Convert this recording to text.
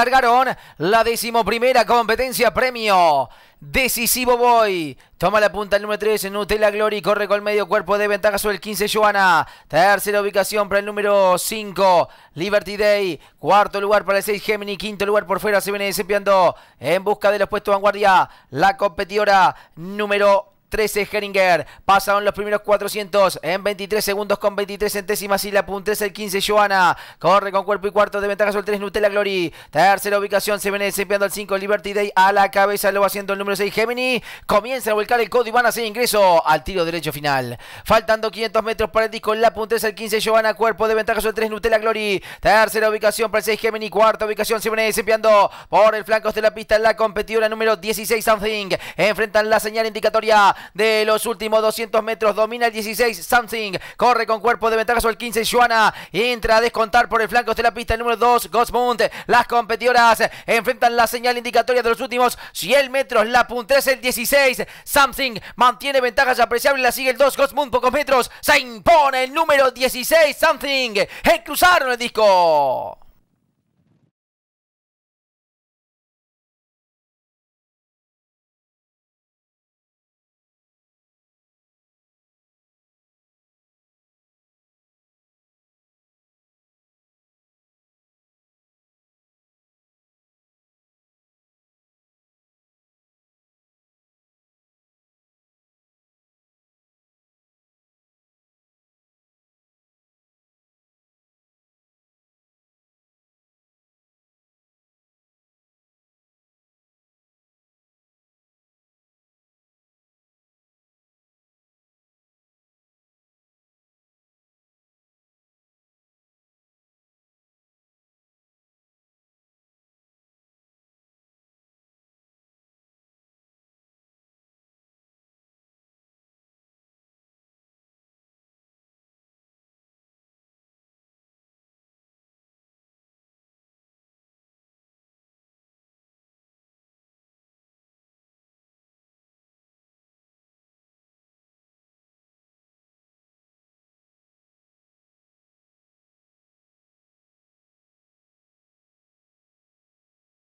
largaron la decimoprimera competencia premio. Decisivo Boy. Toma la punta el número 3, Nutella Glory. Corre con el medio cuerpo de ventaja sobre el 15, Joana. Tercera ubicación para el número 5, Liberty Day. Cuarto lugar para el 6, Gemini. Quinto lugar por fuera. Se viene desempeñando en busca de los puestos vanguardia. La competidora número 13 Heringer. Pasaron los primeros 400 en 23 segundos con 23 centésimas y la punteza el 15 Joana. Corre con cuerpo y cuarto de ventaja sobre el 3 Nutella Glory. Tercera ubicación se viene desempeñando el 5 Liberty Day a la cabeza. Lo va haciendo el número 6 Gemini. Comienza a volcar el codo y van a hacer ingreso al tiro derecho final. Faltando 500 metros para el disco. La punteza el 15 Joana. Cuerpo de ventaja sobre el 3 Nutella Glory. Tercera ubicación para el 6 Gemini. Cuarta ubicación se viene desempeñando por el flanco de la pista la competidora número 16 Something. Enfrentan la señal indicatoria de los últimos 200 metros. Domina el 16, Something. Corre con cuerpo de ventaja sobre el 15, Joana. Entra a descontar por el flanco de la pista el número 2, Gosmund. Las competidoras enfrentan la señal indicatoria de los últimos 100 metros. La puntera es el 16, Something. Mantiene ventajas apreciables. La sigue el 2, Gosmund. Pocos metros. Se impone el número 16, Something. cruzaron el disco.